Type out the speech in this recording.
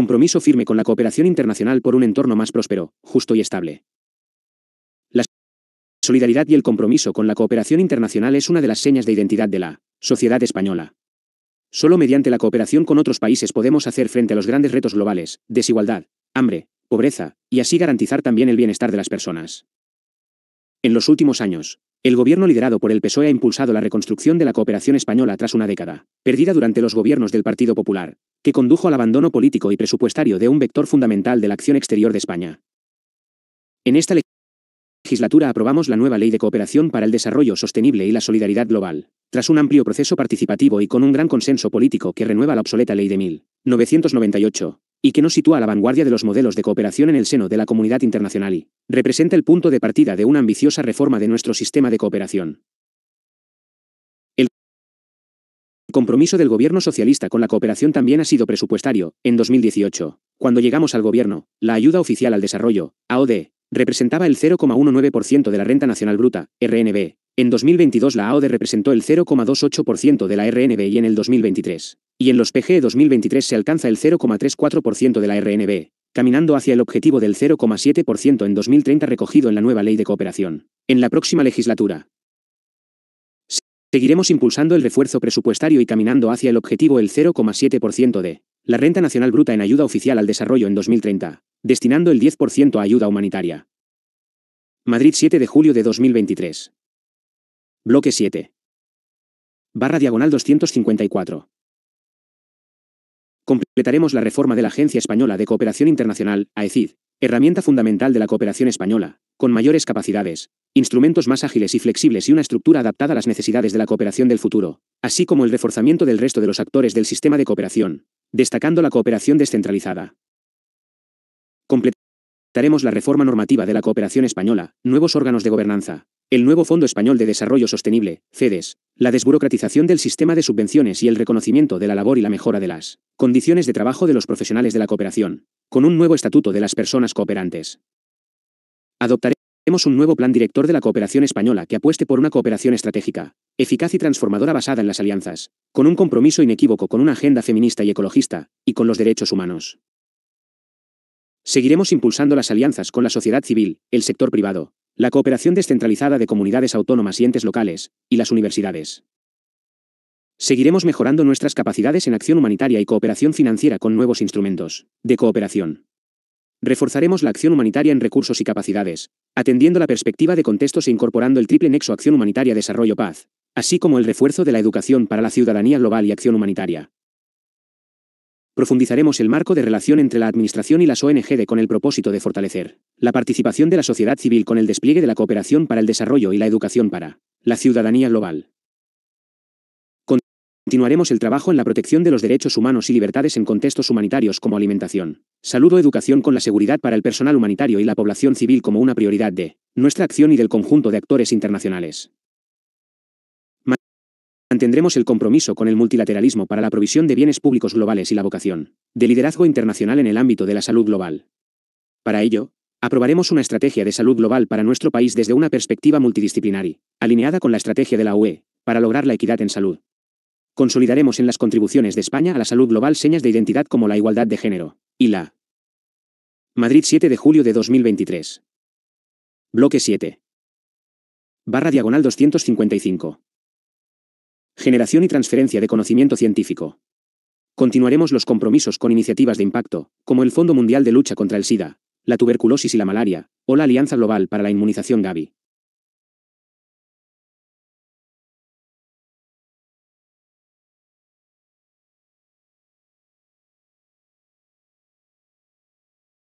Compromiso firme con la cooperación internacional por un entorno más próspero, justo y estable. La solidaridad y el compromiso con la cooperación internacional es una de las señas de identidad de la sociedad española. Solo mediante la cooperación con otros países podemos hacer frente a los grandes retos globales, desigualdad, hambre, pobreza, y así garantizar también el bienestar de las personas. En los últimos años, el gobierno liderado por el PSOE ha impulsado la reconstrucción de la cooperación española tras una década, perdida durante los gobiernos del Partido Popular, que condujo al abandono político y presupuestario de un vector fundamental de la acción exterior de España. En esta legislatura aprobamos la nueva Ley de Cooperación para el Desarrollo Sostenible y la Solidaridad Global, tras un amplio proceso participativo y con un gran consenso político que renueva la obsoleta Ley de 1998, y que no sitúa a la vanguardia de los modelos de cooperación en el seno de la comunidad internacional y representa el punto de partida de una ambiciosa reforma de nuestro sistema de cooperación. El compromiso del gobierno socialista con la cooperación también ha sido presupuestario, en 2018. Cuando llegamos al gobierno, la ayuda oficial al desarrollo, AOD, representaba el 0,19% de la renta nacional bruta, RNB. En 2022 la AOD representó el 0,28% de la RNB y en el 2023 y en los PGE 2023 se alcanza el 0,34% de la RNB, caminando hacia el objetivo del 0,7% en 2030 recogido en la nueva ley de cooperación, en la próxima legislatura. Seguiremos impulsando el refuerzo presupuestario y caminando hacia el objetivo el 0,7% de la renta nacional bruta en ayuda oficial al desarrollo en 2030, destinando el 10% a ayuda humanitaria. Madrid 7 de julio de 2023. Bloque 7. Barra diagonal 254. Completaremos la reforma de la Agencia Española de Cooperación Internacional, AECID, herramienta fundamental de la cooperación española, con mayores capacidades, instrumentos más ágiles y flexibles y una estructura adaptada a las necesidades de la cooperación del futuro, así como el reforzamiento del resto de los actores del sistema de cooperación, destacando la cooperación descentralizada. Daremos la reforma normativa de la cooperación española, nuevos órganos de gobernanza, el nuevo Fondo Español de Desarrollo Sostenible, CEDES, la desburocratización del sistema de subvenciones y el reconocimiento de la labor y la mejora de las condiciones de trabajo de los profesionales de la cooperación, con un nuevo estatuto de las personas cooperantes. Adoptaremos un nuevo plan director de la cooperación española que apueste por una cooperación estratégica, eficaz y transformadora basada en las alianzas, con un compromiso inequívoco con una agenda feminista y ecologista, y con los derechos humanos. Seguiremos impulsando las alianzas con la sociedad civil, el sector privado, la cooperación descentralizada de comunidades autónomas y entes locales, y las universidades. Seguiremos mejorando nuestras capacidades en acción humanitaria y cooperación financiera con nuevos instrumentos de cooperación. Reforzaremos la acción humanitaria en recursos y capacidades, atendiendo la perspectiva de contextos e incorporando el triple nexo acción humanitaria-desarrollo-paz, así como el refuerzo de la educación para la ciudadanía global y acción humanitaria. Profundizaremos el marco de relación entre la Administración y las ONG con el propósito de fortalecer la participación de la sociedad civil con el despliegue de la cooperación para el desarrollo y la educación para la ciudadanía global. Continuaremos el trabajo en la protección de los derechos humanos y libertades en contextos humanitarios como alimentación, salud o educación con la seguridad para el personal humanitario y la población civil como una prioridad de nuestra acción y del conjunto de actores internacionales. Mantendremos el compromiso con el multilateralismo para la provisión de bienes públicos globales y la vocación de liderazgo internacional en el ámbito de la salud global. Para ello, aprobaremos una estrategia de salud global para nuestro país desde una perspectiva multidisciplinaria, alineada con la estrategia de la UE, para lograr la equidad en salud. Consolidaremos en las contribuciones de España a la salud global señas de identidad como la igualdad de género, y la Madrid 7 de julio de 2023. Bloque 7. Barra diagonal 255. Generación y transferencia de conocimiento científico. Continuaremos los compromisos con iniciativas de impacto, como el Fondo Mundial de Lucha contra el SIDA, la tuberculosis y la malaria, o la Alianza Global para la Inmunización Gavi.